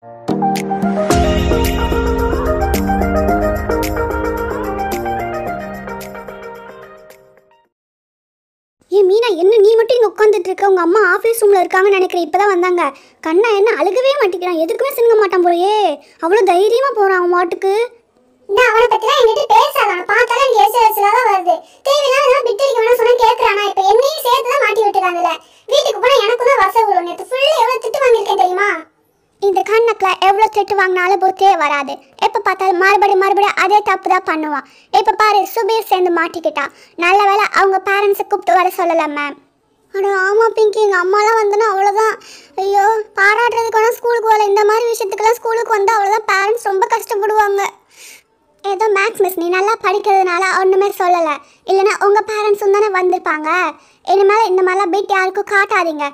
ஏ மீனா என்ன நீ மட்டும் இங்கே உட்காந்துட்டு இருக்க உங்கள் அம்மா ஆஃபீஸ் ரூமில் இருக்காங்கன்னு நினைக்கிறேன் இப்போ தான் வந்தாங்க கண்ணா என்ன அழுகவே மாட்டேங்கிறான் எதுக்குமே சினுங்க மாட்டான் போலயே அவ்வளோ தைரியமாக போகிறான் அவன் மாட்டுக்கு நான் அவனை பற்றிலாம் என்கிட்ட பேசாதான் பார்த்தாலும் எனக்கு எரிச்சல் எரிச்சலாக தான் வருது தேவையில்லாம இதெல்லாம் பிட்டு அடிக்க சொன்னால் கேட்குறானா இப்போ என்னையும் சேர்த்து தான் மாட்டி விட்டுருக்காங்கல்ல வீட்டுக்கு போனால் எனக்கு தான் வச விழும் நேற்று ஃபுல்லாக எவ்வளோ திட்டு வாங்கியிருக்கேன் தெரியுமா பணத்தில் எவ்வளோ திட்டு வாங்கினாலும் புத்தியே வராது எப்போ பார்த்தாலும் மறுபடியும் மறுபடியும் அதே தப்பு தான் பண்ணுவான் இப்போ பாரு சுபீர் சேர்ந்து மாட்டிக்கிட்டான் நல்ல வேலை அவங்க பேரண்ட்ஸை கூப்பிட்டு வர சொல்லலை மேம் ஆனால் ஆமாம் பிங்கி எங்கள் அம்மாலாம் வந்தோன்னா அவ்வளோதான் ஐயோ பாராட்டுறதுக்கு ஸ்கூலுக்கு வரல இந்த மாதிரி விஷயத்துக்கெல்லாம் ஸ்கூலுக்கு வந்தால் அவ்வளோதான் பேரண்ட்ஸ் ரொம்ப கஷ்டப்படுவாங்க ஏதோ மேக்ஸ் மிஸ் நீ நல்லா படிக்கிறதுனால ஒன்றுமே சொல்லலை இல்லைன்னா உங்கள் பேரண்ட்ஸும் தானே வந்திருப்பாங்க இனிமேல் இந்த மாதிரிலாம் பீட் யாருக்கும் காட்டாதீங்க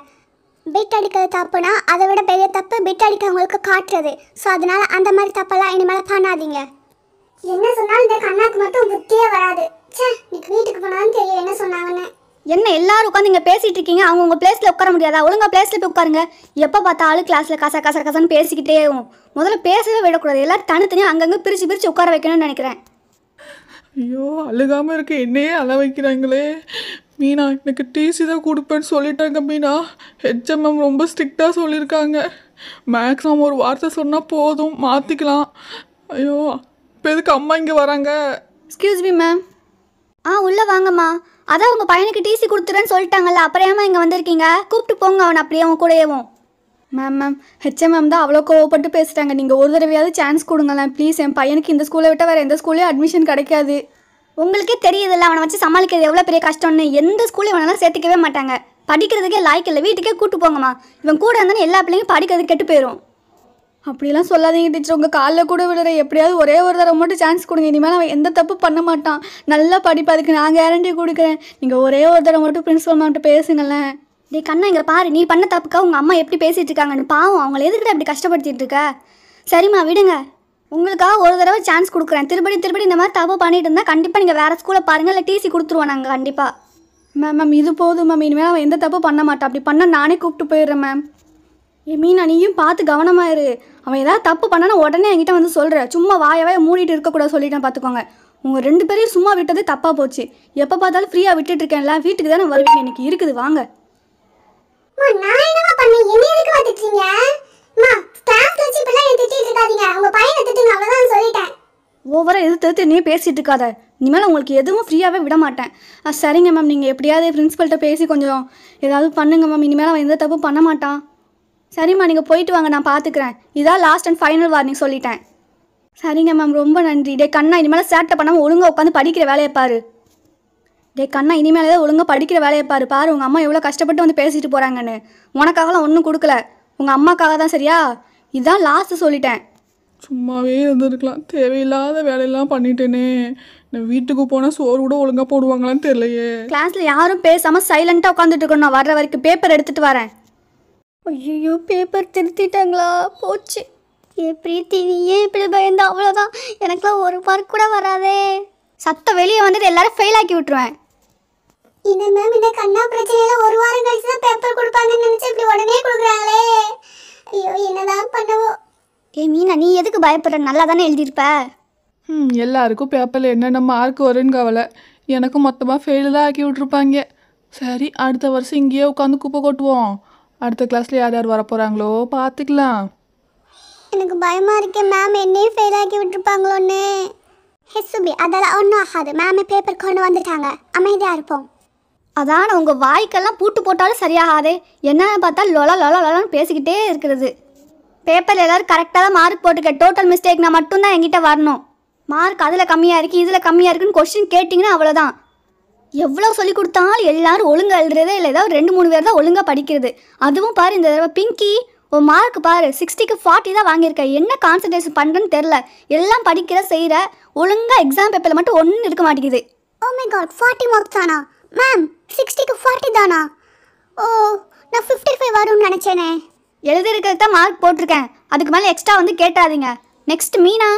பிட் அடிக்கிறது தப்புனா அதை விட பெரிய தப்பு பிட் அடிக்கிறவங்களுக்கு காட்டுறது ஸோ அதனால அந்த மாதிரி தப்பெல்லாம் இனிமேல் பண்ணாதீங்க என்ன சொன்னாலும் இந்த கண்ணாக்கு மட்டும் புத்தியே வராது சே இன்னைக்கு வீட்டுக்கு போனாலும் தெரியும் என்ன சொன்னாங்கன்னு என்ன எல்லாரும் உட்காந்து இங்கே பேசிகிட்டு இருக்கீங்க அவங்க உங்கள் பிளேஸில் உட்கார முடியாதா ஒழுங்காக பிளேஸில் போய் உட்காருங்க எப்போ பார்த்தாலும் கிளாஸில் காசா காசா கசன்னு பேசிக்கிட்டே முதல்ல பேசவே விடக்கூடாது எல்லாரும் தனித்தனியாக அங்கங்கே பிரித்து பிரித்து உட்கார வைக்கணும்னு நினைக்கிறேன் ஐயோ அழுகாமல் இருக்க என்னையே அழ வைக்கிறாங்களே மீனா எனக்கு டிசி தான் கொடுப்பேன்னு சொல்லிட்டாங்க மீனா ஹெச்எம்எம் ரொம்ப ஸ்ட்ரிக்டாக சொல்லியிருக்காங்க மேக்ஸிமம் ஒரு வார்த்தை சொன்னால் போதும் மாற்றிக்கலாம் ஐயோ இப்போ எதுக்கு அம்மா இங்கே வராங்க எக்ஸ்கியூஸ் மீ மேம் ஆ உள்ளே வாங்கம்மா அதான் உங்கள் பையனுக்கு டிசி கொடுத்துறேன்னு சொல்லிட்டாங்கல்ல அப்புறம் ஏமா இங்கே வந்திருக்கீங்க கூப்பிட்டு போங்க அவன் அப்படியே அவன் கூடயேவும் மேம் மேம் ஹெச்எம்எம் தான் அவ்வளோ கோவப்பட்டு பேசுகிறாங்க நீங்கள் ஒரு தடவையாவது சான்ஸ் கொடுங்களேன் ப்ளீஸ் என் பையனுக்கு இந்த ஸ்கூலை விட்டால் வேறு எந்த ஸ்கூல்லையும் அட்மிஷன் கிடைக்காது உங்களுக்கே தெரியுதுல்ல அவனை வச்சு சமாளிக்கிறது எவ்வளோ பெரிய கஷ்டம்னு எந்த ஸ்கூலையும் அவனால் சேர்த்துக்கவே மாட்டாங்க படிக்கிறதுக்கே லாய்க்கு இல்லை வீட்டுக்கே கூட்டு போங்கம்மா இவன் கூட இருந்தானே எல்லா பிள்ளைங்க படிக்கிறது கெட்டு போயிடும் அப்படிலாம் சொல்லாதீங்க டீச்சர் உங்கள் காலில் கூட விடுற எப்படியாவது ஒரே ஒரு தடவை மட்டும் சான்ஸ் கொடுங்க இனிமேல் அவன் எந்த தப்பு பண்ண மாட்டான் நல்லா படிப்பா அதுக்கு நான் கேரண்டி கொடுக்குறேன் நீங்கள் ஒரே ஒரு தடவை மட்டும் பிரின்ஸிபல் மேம்கிட்ட பேசுங்களேன் டே கண்ணா இங்கே பாரு நீ பண்ண தப்புக்கா உங்கள் அம்மா எப்படி பேசிகிட்டு இருக்காங்கன்னு பாவம் அவங்கள எதுக்கிட்ட அப்படி கஷ்டப்படுத்திட்டு இருக்க சரிம்மா விடுங்க உங்களுக்காக ஒரு தடவை சான்ஸ் கொடுக்குறேன் திருப்படி திருப்படி இந்த மாதிரி தப்பு பண்ணிட்டு இருந்தால் கண்டிப்பாக நீங்கள் வேறு ஸ்கூலில் பாருங்கள் இல்லை டிசி கொடுத்துருவோம் நாங்கள் கண்டிப்பாக மேம் மேம் இது போதும் மேம் இனிமேல் அவன் எந்த தப்பு பண்ண மாட்டான் அப்படி பண்ணால் நானே கூப்பிட்டு போயிடுறேன் மேம் ஏ மீன் நீயும் பார்த்து கவனமாக இரு அவன் ஏதாவது தப்பு பண்ணனா உடனே என்கிட்ட வந்து சொல்கிறேன் சும்மா வாயவாய மூடிட்டு இருக்கக்கூடாது சொல்லிட்டேன் பார்த்துக்கோங்க உங்கள் ரெண்டு பேரையும் சும்மா விட்டது தப்பாக போச்சு எப்போ பார்த்தாலும் ஃப்ரீயாக விட்டுட்டு இருக்கேன்ல வீட்டுக்கு தானே வருவீங்க எனக்கு இருக்குது வாங்க நான் என்ன பண்ணேன் என்ன எதுக்கு வந்துட்டீங்க ஓவராக எதிர்த்து எதிர்த்து நீ பேசிகிட்டு இருக்காத இனிமேல் உங்களுக்கு எதுவும் ஃப்ரீயாகவே விட மாட்டேன் ஆ சரிங்க மேம் நீங்கள் எப்படியாவது பிரின்ஸிபல்கிட்ட பேசி கொஞ்சம் ஏதாவது பண்ணுங்கள் மேம் இனிமேல் அவன் எந்த தப்பும் பண்ண மாட்டான் சரிம்மா நீங்கள் போயிட்டு வாங்க நான் பார்த்துக்குறேன் இதான் லாஸ்ட் அண்ட் ஃபைனல் வார்னிங் சொல்லிட்டேன் சரிங்க மேம் ரொம்ப நன்றி டே கண்ணா இனிமேல் சேட்டை பண்ணாமல் ஒழுங்காக உட்காந்து படிக்கிற வேலையை பாரு டே கண்ணா இனிமேல் ஏதாவது ஒழுங்காக படிக்கிற வேலையை பாரு பாரு உங்கள் அம்மா எவ்வளோ கஷ்டப்பட்டு வந்து பேசிட்டு போகிறாங்கன்னு உனக்காகலாம் ஒன்றும் கொடுக்கல உங்கள் அம்மாக்காக தான் சரியா இதுதான் லாஸ்ட்டு சொல்லிட்டேன் சும்மாவே இருந்திருக்கலாம் தேவையில்லாத வேலையெல்லாம் பண்ணிட்டேனே நான் வீட்டுக்கு போனால் சோறு கூட ஒழுங்காக போடுவாங்களான்னு தெரியலையே கிளாஸில் யாரும் பேசாமல் சைலண்ட்டாக உட்காந்துட்டு இருக்கணும் நான் வர்ற வரைக்கும் பேப்பர் எடுத்துகிட்டு வரேன் ஐயோ பேப்பர் திருத்திட்டாங்களா போச்சு ஏ பிரீத்தி நீ ஏன் இப்படி பயந்த அவ்வளோதான் எனக்குலாம் ஒரு மார்க் கூட வராதே சத்த வெளியே வந்துட்டு எல்லாரும் ஃபெயில் ஆக்கி விட்டுருவேன் இது மேம் இந்த கண்ணா பிரச்சனையில ஒரு வாரம் கழிச்சு தான் பேப்பர் கொடுப்பாங்கன்னு நினைச்சு இப்படி உடனே கொடுக்குறாங்களே ஐயோ என்னதான் பண்ணவோ ஏ மீனா நீ எதுக்கு பயப்படுற நல்லா தானே எழுதியிருப்ப ம் எல்லாருக்கும் பேப்பரில் என்னென்ன மார்க் வரும்னு கவலை எனக்கும் மொத்தமாக ஃபெயிலு தான் ஆக்கி விட்ருப்பாங்க சரி அடுத்த வருஷம் இங்கேயே உட்காந்து குப்பை கொட்டுவோம் அடுத்த கிளாஸில் யார் யார் வரப்போகிறாங்களோ பார்த்துக்கலாம் எனக்கு பயமாக இருக்கேன் மேம் என்னையும் ஃபெயில் ஆக்கி விட்டுருப்பாங்களோன்னு ஹே சுபி அதெல்லாம் ஒன்றும் ஆகாது மேம் பேப்பர் கொண்டு வந்துட்டாங்க அமைதியாக இருப்போம் அதான் உங்கள் வாய்க்கெல்லாம் பூட்டு போட்டாலும் சரியாகாதே என்னென்னு பார்த்தா லொல லொல லொலன்னு பேசிக்கிட்டே இருக்கிறது பேப்பர் எல்லாரும் கரெக்டாக தான் மார்க் போட்டுக்க டோட்டல் மிஸ்டேக்னா மட்டும்தான் என்கிட்ட வரணும் மார்க் அதில் கம்மியாக இருக்குது இதில் கம்மியாக இருக்குன்னு கொஸ்டின் கேட்டிங்கன்னா அவ்வளோதான் எவ்வளோ சொல்லிக் கொடுத்தாலும் எல்லாரும் ஒழுங்காக எழுதுறது இல்லை ஏதாவது ரெண்டு மூணு பேர் தான் ஒழுங்காக படிக்கிறது அதுவும் பாரு இந்த தடவை பிங்கி ஓ மார்க் பாரு சிக்ஸ்டிக்கு ஃபார்ட்டி தான் வாங்கியிருக்கேன் என்ன கான்சன்ட்ரேஷன் பண்ணுறேன்னு தெரில எல்லாம் படிக்கிற செய்கிற ஒழுங்காக எக்ஸாம் பேப்பரில் மட்டும் ஒன்றும் இருக்க மாட்டேங்குது oh my God forty marks தானா மேம் சிக்ஸ்டிக்கு ஃபார்ட்டி தானா ஓ oh, நான் ஃபிஃப்டி ஃபைவ் வரும்னு நினச்சேனே எழுதியிருக்கிறது தான் மார்க் போட்டிருக்கேன் அதுக்கு மேலே எக்ஸ்ட்ரா வந்து கேட்டாதீங்க next Meena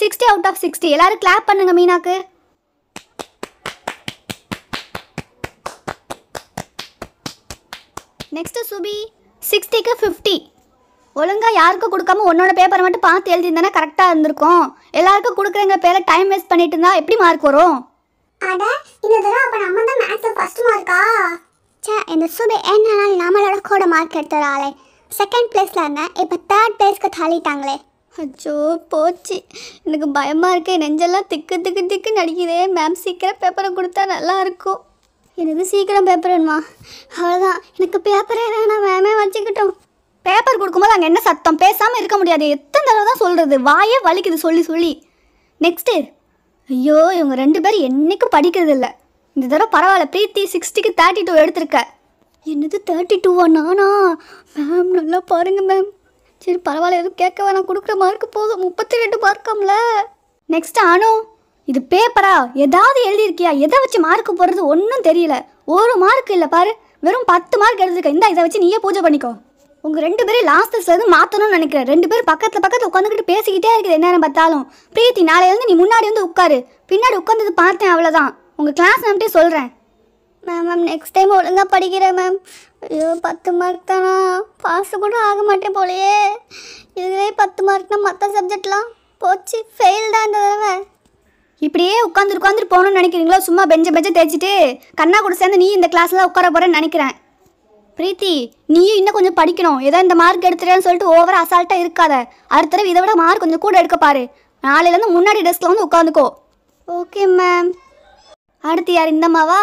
sixty out of sixty எல்லோரும் கிளாப் பண்ணுங்க மீனாக்கு நெக்ஸ்ட்டு சுபி சிக்ஸ்டிக்கு ஃபிஃப்டி ஒழுங்காக யாருக்கும் கொடுக்காம உன்னோட பேப்பரை மட்டும் பார்த்து எழுதியிருந்தானே கரெக்டாக இருந்திருக்கும் எல்லாருக்கும் கொடுக்குறங்க பேரை டைம் வேஸ்ட் பண்ணிட்டு இருந்தா எப்படி மார்க் வரும் அட இந்த தடவை அப்போ நம்ம தான் மேத்ஸில் ஃபஸ்ட் மார்க்கா இந்த சுபி என்னால் நம்மளோட கூட மார்க் ஆளே செகண்ட் ப்ளேஸில் இருந்தேன் இப்போ தேர்ட் ப்ளேஸ்க்கு தாளிட்டாங்களே அச்சோ போச்சு எனக்கு பயமாக இருக்கு நெஞ்செல்லாம் திக்கு திக்கு திக்கு நடிக்குதே மேம் சீக்கிரம் பேப்பரை கொடுத்தா நல்லாயிருக்கும் எனக்கு சீக்கிரம் பேப்பர் வேணுமா அவ்வளோதான் எனக்கு பேப்பரே வேணாம் மேமே வச்சுக்கிட்டோம் பேப்பர் கொடுக்கும்போது அங்கே என்ன சத்தம் பேசாமல் இருக்க முடியாது எத்தனை தடவை தான் சொல்கிறது வாயே வலிக்குது சொல்லி சொல்லி நெக்ஸ்ட்டு ஐயோ இவங்க ரெண்டு பேரும் என்றைக்கும் படிக்கிறது இல்லை இந்த தடவை பரவாயில்ல ப்ரீத்தி சிக்ஸ்டிக்கு தேர்ட்டி டூ எடுத்திருக்கேன் என்னது தேர்ட்டி டூவா நானா மேம் நல்லா பாருங்கள் மேம் சரி பரவாயில்ல எதுவும் கேட்க வேணாம் கொடுக்குற மார்க்கு போதும் முப்பத்தி ரெண்டு மார்க்கம்ல நெக்ஸ்ட் அனு இது பேப்பரா ஏதாவது எழுதியிருக்கியா எதை வச்சு மார்க் போடுறது ஒன்றும் தெரியல ஒரு மார்க் இல்லை பாரு வெறும் பத்து மார்க் எழுதியிருக்கேன் இந்த இதை வச்சு நீயே பூஜை பண்ணிக்கோ உங்கள் ரெண்டு பேரும் லாஸ்ட் சேர்ந்து மாற்றணும்னு நினைக்கிறேன் ரெண்டு பேரும் பக்கத்தில் பக்கத்தில் உட்காந்துக்கிட்டு பேசிக்கிட்டே இருக்குது என்ன பார்த்தாலும் பிரீத்தி நாளையிலேருந்து நீ முன்னாடி வந்து உட்காரு பின்னாடி உட்காந்து பார்த்தேன் அவ்வளோதான் உங்கள் கிளாஸ் நம்பிட்டே சொல்கிறேன் மேம் மேம் நெக்ஸ்ட் டைம் ஒழுங்காக படிக்கிறேன் மேம் ஐயோ பத்து மார்க் தானா பாஸ் கூட ஆக மாட்டேன் போலையே இதுவே பத்து மார்க்னா மற்ற சப்ஜெக்ட்லாம் போச்சு ஃபெயில் தான் இந்த தடவை இப்படியே உட்காந்து உட்காந்து போகணும்னு நினைக்கிறீங்களோ சும்மா பெஞ்ச பெஞ்ச தேய்ச்சிட்டு கண்ணா கூட சேர்ந்து நீ இந்த கிளாஸில் உட்கார போகிறேன்னு நினைக்கிறேன் பிரீத்தி நீயும் இன்னும் கொஞ்சம் படிக்கணும் ஏதோ இந்த மார்க் எடுத்துட்டேன்னு சொல்லிட்டு ஓவர் அசால்ட்டாக இருக்காத அடுத்த தடவை இதை விட மார்க் கொஞ்சம் கூட எடுக்க பாரு நாளையிலேருந்து முன்னாடி டெஸ்கில் வந்து உட்காந்துக்கோ ஓகே மேம் அடுத்து யார் இந்தம்மாவா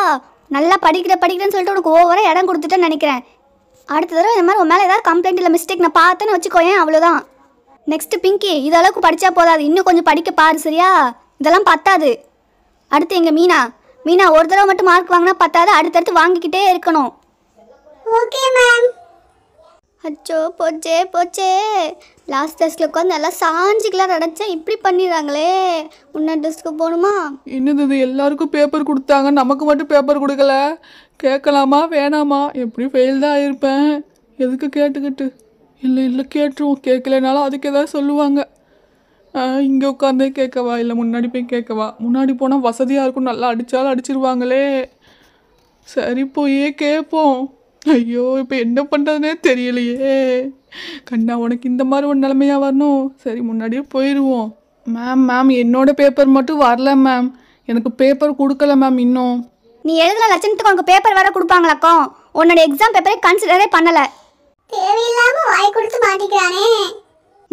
நல்லா படிக்கிற படிக்கிறேன்னு சொல்லிட்டு உனக்கு ஓவராக இடம் கொடுத்துட்டேன்னு நினைக்கிறேன் அடுத்த தடவை இந்த மாதிரி உன் மேலே ஏதாவது கம்ப்ளைண்ட் இல்லை மிஸ்டேக் நான் பார்த்தேன்னு வச்சுக்கோயேன் அவ்வளோதான் நெக்ஸ்ட்டு பிங்கி இதளவுக்கு படித்தா போதாது இன்னும் கொஞ்சம் படிக்க பாரு சரியா இதெல்லாம் பத்தாது அடுத்து எங்கள் மீனா மீனா ஒரு தடவை மட்டும் மார்க் வாங்கினா பத்தாது அடுத்தடுத்து வாங்கிக்கிட்டே இருக்கணும் ஓகே மேம் அச்சோ போச்சே போச்சே லாஸ்ட் டெஸ்ட்டில் உட்காந்து நல்லா சாஞ்சிக்கலாம் நினச்சேன் இப்படி பண்ணிடுறாங்களே முன்னாடி டெஸ்க்கு போகணுமா என்னது இது எல்லாருக்கும் பேப்பர் கொடுத்தாங்க நமக்கு மட்டும் பேப்பர் கொடுக்கல கேட்கலாமா வேணாமா எப்படி ஃபெயில் தான் ஆயிருப்பேன் எதுக்கு கேட்டுக்கிட்டு இல்லை இல்லை கேட்டுருவோம் கேட்கலனாலும் அதுக்கு ஏதாவது சொல்லுவாங்க இங்கே உட்காந்தே கேட்கவா இல்லை முன்னாடி போய் கேட்கவா முன்னாடி போனால் வசதியாக இருக்கும் நல்லா அடித்தாலும் அடிச்சிருவாங்களே சரி போயே கேட்போம் ஐயோ இப்போ என்ன பண்ணுறதுனே தெரியலையே கண்ணா உனக்கு இந்த மாதிரி ஒரு நிலைமையாக வரணும் சரி முன்னாடியே போயிடுவோம் மேம் மேம் என்னோட பேப்பர் மட்டும் வரல மேம் எனக்கு பேப்பர் கொடுக்கல மேம் இன்னும் நீ எழுதின லட்சணத்துக்கு உனக்கு பேப்பர் வேற கொடுப்பாங்களாக்கோ உன்னோட எக்ஸாம் பேப்பரை கன்சிடரே பண்ணல தேவையில்லாம வாய் கொடுத்து மாட்டிக்கிறானே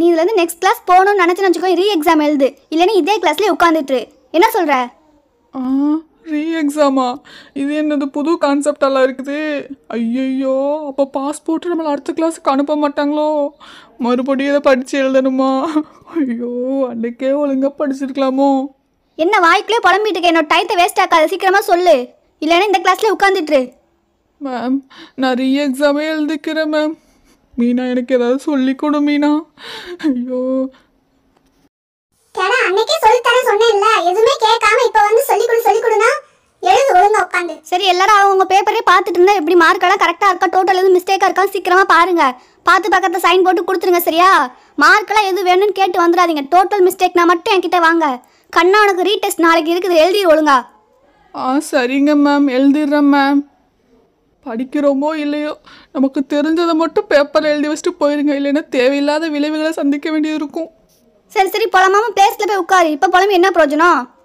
நீ இருந்து நெக்ஸ்ட் கிளாஸ் போகணும்னு நினச்சி நினச்சிக்கோ ரீ எக்ஸாம் எழுது இல்லைன்னா இதே கிளாஸ்லேயே உட்காந்துட்டு என்ன சொல்கிற ஆ ரீ எக்ஸாமா இது என்னது புது கான்செப்டெல்லாம் இருக்குது ஐயையோ அப்போ பாஸ்போர்ட்டு நம்மளை அடுத்த கிளாஸுக்கு அனுப்ப மாட்டாங்களோ மறுபடியும் இதை படித்து எழுதணுமா ஐயோ அன்றைக்கே ஒழுங்காக படிச்சிருக்கலாமோ என்ன வாய்க்குள்ளே புலம்பிட்டு இருக்கேன் என்னோட டைத்தை வேஸ்ட் ஆக்காத சீக்கிரமாக சொல்லு இல்லைன்னா இந்த கிளாஸ்லேயே உட்காந்துட்டு மேம் நான் ரீ எக்ஸாமே எழுதிக்கிறேன் மேம் மீனா எனக்கு ஏதாவது சொல்லிக்கொடு மீனா ஐயோ இல்லனா அன்னைக்கே சொல்லி தரேன் சொன்னேன்ல எதுவுமே கேட்காம இப்போ வந்து சொல்லி கொடு சொல்லி கொடுனா எழுது ஒழுங்கா உட்காந்து சரி எல்லாரும் அவங்க பேப்பரே பார்த்துட்டு இருந்தா எப்படி மார்க் எல்லாம் கரெக்டா இருக்கா டோட்டல் எதுவும் மிஸ்டேக்கா இருக்கா சீக்கிரமா பாருங்க பார்த்து பக்கத்துல சைன் போட்டு கொடுத்துருங்க சரியா மார்க் எல்லாம் எது வேணும்னு கேட்டு வந்துடாதீங்க டோட்டல் மிஸ்டேக்னா மட்டும் என்கிட்ட வாங்க கண்ணா உனக்கு ரீடெஸ்ட் நாளைக்கு இருக்குது எழுதி ஒழுங்கா ஆ சரிங்க மேம் எழுதிடுறேன் மேம் படிக்கிறோமோ இல்லையோ நமக்கு தெரிஞ்சதை மட்டும் பேப்பர் எழுதி வச்சுட்டு போயிருங்க இல்லைன்னா தேவையில்லாத விளைவுகளை சந்திக்க வேண்டியது இருக்கும் சரி சரி புலமாம பிளேஸில் போய் உட்காரு இப்போ புலம்பு என்ன பிரயோஜனம்